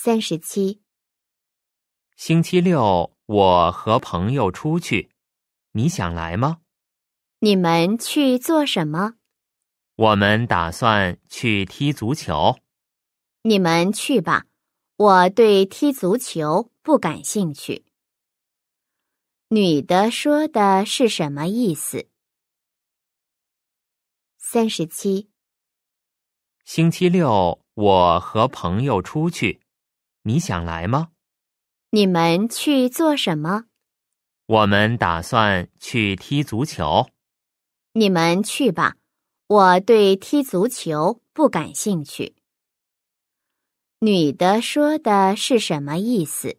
三十七，星期六，我和朋友出去，你想来吗？你们去做什么？我们打算去踢足球。你们去吧，我对踢足球不感兴趣。女的说的是什么意思？三十七，星期六，我和朋友出去。你想来吗？你们去做什么？我们打算去踢足球。你们去吧，我对踢足球不感兴趣。女的说的是什么意思？